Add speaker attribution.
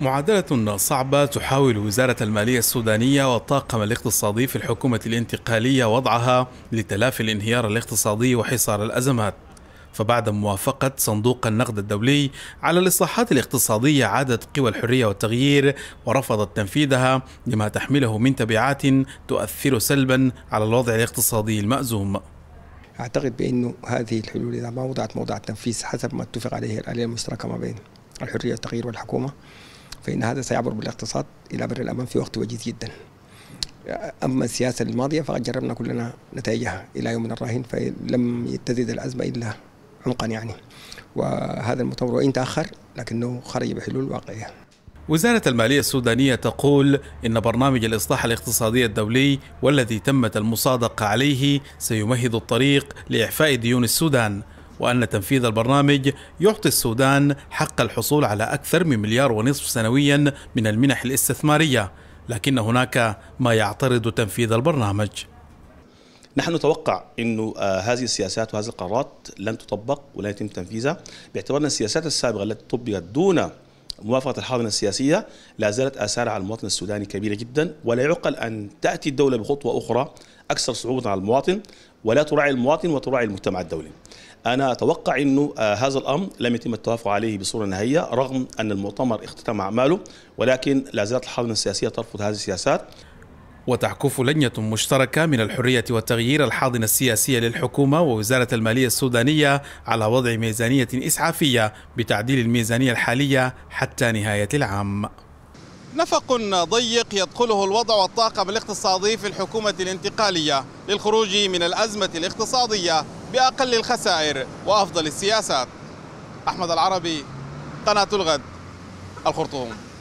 Speaker 1: معادلة صعبة تحاول وزارة المالية السودانية والطاقم الاقتصادي في الحكومة الانتقالية وضعها لتلافي الانهيار الاقتصادي وحصار الأزمات فبعد موافقة صندوق النقد الدولي على الإصلاحات الاقتصادية عادت قوى الحرية والتغيير ورفضت تنفيذها لما تحمله من تبعات تؤثر سلبا على الوضع الاقتصادي المأزوم
Speaker 2: أعتقد بأنه هذه الحلول إذا ما وضعت موضع التنفيذ حسب ما اتفق عليه الآلية المشتركة ما بين الحرية والتغيير والحكومة فإن هذا سيعبر بالاقتصاد إلى بر الأمان في وقت وجيز جدا أما السياسة الماضية فقد جربنا كلنا نتائجها إلى يومنا الراهن فلم يتزد الأزمة إلا عمقا يعني وهذا المطور وإن تأخر لكنه خرج بحلول واقعية
Speaker 1: وزارة المالية السودانية تقول إن برنامج الإصلاح الاقتصادي الدولي والذي تمت المصادقة عليه سيمهد الطريق لإعفاء ديون السودان وأن تنفيذ البرنامج يعطي السودان حق الحصول على أكثر من مليار ونصف سنويا من المنح الاستثمارية لكن هناك ما يعترض تنفيذ البرنامج
Speaker 3: نحن نتوقع أن آه، هذه السياسات وهذه القرارات لن تطبق ولن يتم تنفيذها باعتبار أن السياسات السابقة التي طبقت دون موافقة الحاضنة السياسية لا زالت آثارها على المواطن السوداني كبيرة جدا ولا يعقل أن تأتي الدولة بخطوة أخرى أكثر صعوبة على المواطن ولا تراعي المواطن وتراعي المجتمع الدولي أنا أتوقع أنه آه، هذا الأمر لم يتم التوافق عليه بصورة نهائية رغم أن المؤتمر اختتم أعماله ولكن لا زالت الحاضنة السياسية ترفض هذه السياسات
Speaker 1: وتعكف لجنة مشتركة من الحرية والتغيير الحاضنة السياسية للحكومة ووزارة المالية السودانية على وضع ميزانية إسعافية بتعديل الميزانية الحالية حتى نهاية العام
Speaker 4: نفق ضيق يدخله الوضع والطاقم الاقتصادي في الحكومة الانتقالية للخروج من الأزمة الاقتصادية بأقل الخسائر وأفضل السياسات أحمد العربي قناة الغد الخرطوم